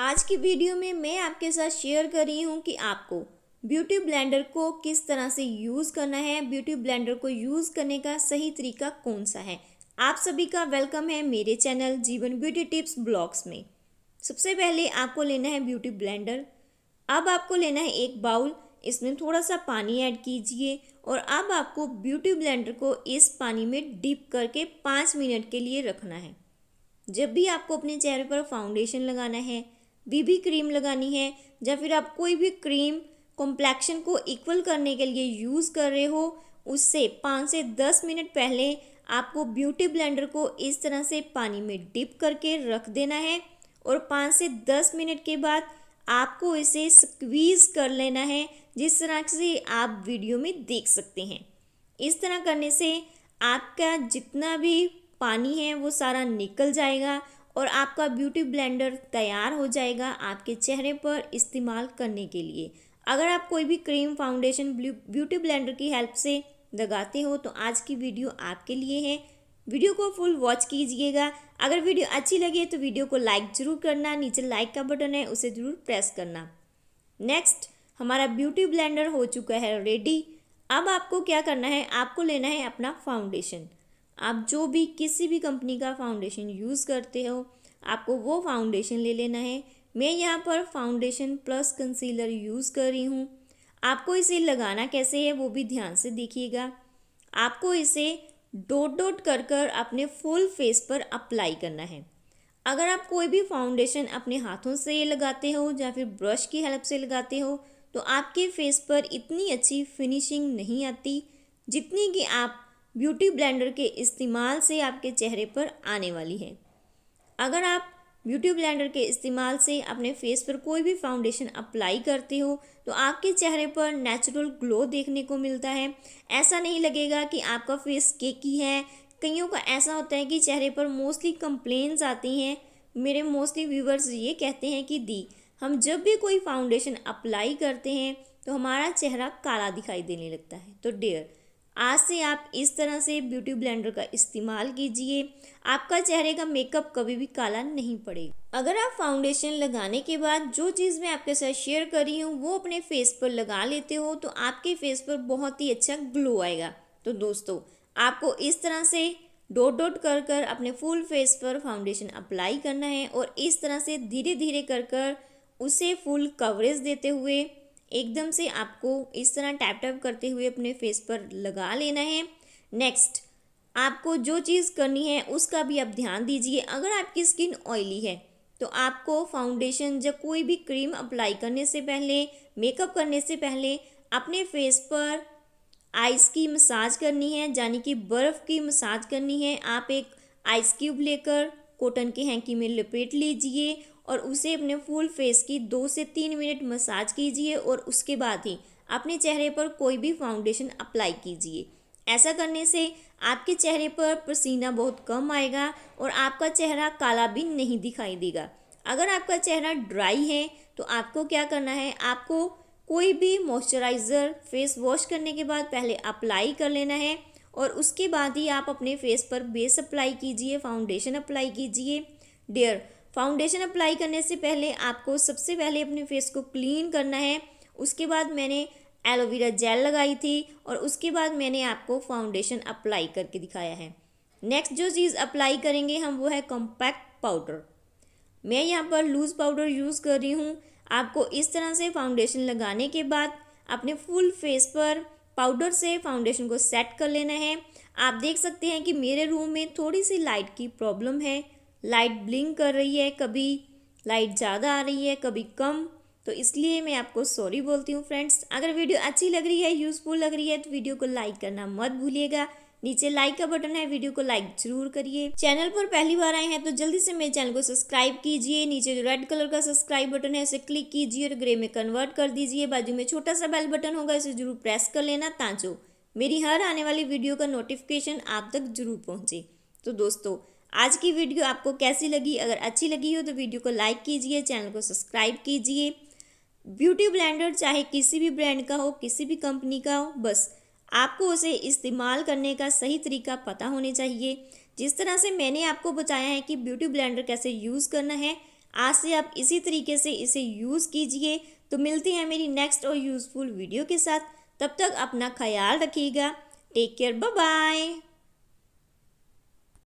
आज की वीडियो में मैं आपके साथ शेयर कर रही हूँ कि आपको ब्यूटी ब्लेंडर को किस तरह से यूज़ करना है ब्यूटी ब्लेंडर को यूज़ करने का सही तरीका कौन सा है आप सभी का वेलकम है मेरे चैनल जीवन ब्यूटी टिप्स ब्लॉग्स में सबसे पहले आपको लेना है ब्यूटी ब्लेंडर अब आपको लेना है एक बाउल इसमें थोड़ा सा पानी ऐड कीजिए और अब आपको ब्यूटी ब्लेंडर को इस पानी में डिप करके पाँच मिनट के लिए रखना है जब भी आपको अपने चेहरे पर फाउंडेशन लगाना है बीबी क्रीम लगानी है या फिर आप कोई भी क्रीम कॉम्प्लेक्शन को इक्वल करने के लिए यूज़ कर रहे हो उससे पाँच से दस मिनट पहले आपको ब्यूटी ब्लेंडर को इस तरह से पानी में डिप करके रख देना है और पाँच से दस मिनट के बाद आपको इसे स्क्वीज़ कर लेना है जिस तरह से आप वीडियो में देख सकते हैं इस तरह करने से आपका जितना भी पानी है वो सारा निकल जाएगा और आपका ब्यूटी ब्लेंडर तैयार हो जाएगा आपके चेहरे पर इस्तेमाल करने के लिए अगर आप कोई भी क्रीम फाउंडेशन ब्यूटी ब्लेंडर की हेल्प से लगाते हो तो आज की वीडियो आपके लिए है वीडियो को फुल वॉच कीजिएगा अगर वीडियो अच्छी लगे तो वीडियो को लाइक ज़रूर करना नीचे लाइक का बटन है उसे ज़रूर प्रेस करना नेक्स्ट हमारा ब्यूटी ब्लेंडर हो चुका है रेडी अब आपको क्या करना है आपको लेना है अपना फाउंडेशन आप जो भी किसी भी कंपनी का फाउंडेशन यूज़ करते हो आपको वो फाउंडेशन ले लेना है मैं यहाँ पर फाउंडेशन प्लस कंसीलर यूज़ कर रही हूँ आपको इसे लगाना कैसे है वो भी ध्यान से देखिएगा आपको इसे डोट डोट कर कर अपने फुल फेस पर अप्लाई करना है अगर आप कोई भी फाउंडेशन अपने हाथों से लगाते हो या फिर ब्रश की हेल्प से लगाते हो तो आपके फेस पर इतनी अच्छी फिनिशिंग नहीं आती जितनी कि आप ब्यूटी ब्लेंडर के इस्तेमाल से आपके चेहरे पर आने वाली है अगर आप ब्यूटी ब्लेंडर के इस्तेमाल से अपने फेस पर कोई भी फाउंडेशन अप्लाई करते हो तो आपके चेहरे पर नेचुरल ग्लो देखने को मिलता है ऐसा नहीं लगेगा कि आपका फेस केकी है कईयों का ऐसा होता है कि चेहरे पर मोस्टली कंप्लेन आती हैं मेरे मोस्टली व्यूवर्स ये कहते हैं कि दी हम जब भी कोई फाउंडेशन अप्लाई करते हैं तो हमारा चेहरा काला दिखाई देने लगता है तो डेयर आज से आप इस तरह से ब्यूटी ब्लेंडर का इस्तेमाल कीजिए आपका चेहरे का मेकअप कभी भी काला नहीं पड़ेगा अगर आप फाउंडेशन लगाने के बाद जो चीज़ मैं आपके साथ शेयर कर रही हूँ वो अपने फेस पर लगा लेते हो तो आपके फेस पर बहुत ही अच्छा ग्लो आएगा तो दोस्तों आपको इस तरह से डोट डोट कर कर अपने फुल फेस पर फाउंडेशन अप्लाई करना है और इस तरह से धीरे धीरे कर कर उसे फुल कवरेज देते हुए एकदम से आपको इस तरह टैप टैप करते हुए अपने फेस पर लगा लेना है नेक्स्ट आपको जो चीज़ करनी है उसका भी आप ध्यान दीजिए अगर आपकी स्किन ऑयली है तो आपको फाउंडेशन या कोई भी क्रीम अप्लाई करने से पहले मेकअप करने से पहले अपने फेस पर आइस की मसाज करनी है यानी कि बर्फ़ की मसाज करनी है आप एक आइस क्यूब लेकर कॉटन की हैंकी में लपेट लीजिए और उसे अपने फुल फेस की दो से तीन मिनट मसाज कीजिए और उसके बाद ही अपने चेहरे पर कोई भी फाउंडेशन अप्लाई कीजिए ऐसा करने से आपके चेहरे पर पसीना बहुत कम आएगा और आपका चेहरा काला भी नहीं दिखाई देगा अगर आपका चेहरा ड्राई है तो आपको क्या करना है आपको कोई भी मॉइस्चराइज़र फेस वॉश करने के बाद पहले अप्लाई कर लेना है और उसके बाद ही आप अपने फेस पर बेस अप्लाई कीजिए फाउंडेशन अप्लाई कीजिए डेयर फाउंडेशन अप्लाई करने से पहले आपको सबसे पहले अपने फेस को क्लीन करना है उसके बाद मैंने एलोवेरा जेल लगाई थी और उसके बाद मैंने आपको फाउंडेशन अप्लाई करके दिखाया है नेक्स्ट जो चीज़ अप्लाई करेंगे हम वो है कॉम्पैक्ट पाउडर मैं यहाँ पर लूज़ पाउडर यूज़ कर रही हूँ आपको इस तरह से फाउंडेशन लगाने के बाद अपने फुल फेस पर पाउडर से फाउंडेशन को सेट कर लेना है आप देख सकते हैं कि मेरे रूम में थोड़ी सी लाइट की प्रॉब्लम है लाइट ब्लिंक कर रही है कभी लाइट ज़्यादा आ रही है कभी कम तो इसलिए मैं आपको सॉरी बोलती हूँ फ्रेंड्स अगर वीडियो अच्छी लग रही है यूज़फुल लग रही है तो वीडियो को लाइक करना मत भूलिएगा नीचे लाइक का बटन है वीडियो को लाइक जरूर करिए चैनल पर पहली बार आए हैं तो जल्दी से मेरे चैनल को सब्सक्राइब कीजिए नीचे जो रेड कलर का सब्सक्राइब बटन है उसे क्लिक कीजिए और ग्रे में कन्वर्ट कर दीजिए बाजू में छोटा सा बेल बटन होगा इसे जरूर प्रेस कर लेना ताजो मेरी हर आने वाली वीडियो का नोटिफिकेशन आप तक जरूर पहुँचे तो दोस्तों आज की वीडियो आपको कैसी लगी अगर अच्छी लगी हो तो वीडियो को लाइक कीजिए चैनल को सब्सक्राइब कीजिए ब्यूटी ब्लेंडर चाहे किसी भी ब्रांड का हो किसी भी कंपनी का हो बस आपको उसे इस्तेमाल करने का सही तरीका पता होने चाहिए जिस तरह से मैंने आपको बताया है कि ब्यूटी ब्लेंडर कैसे यूज़ करना है आज से आप इसी तरीके से इसे यूज़ कीजिए तो मिलते हैं मेरी नेक्स्ट और यूज़फुल वीडियो के साथ तब तक अपना ख्याल रखिएगा टेक केयर बाय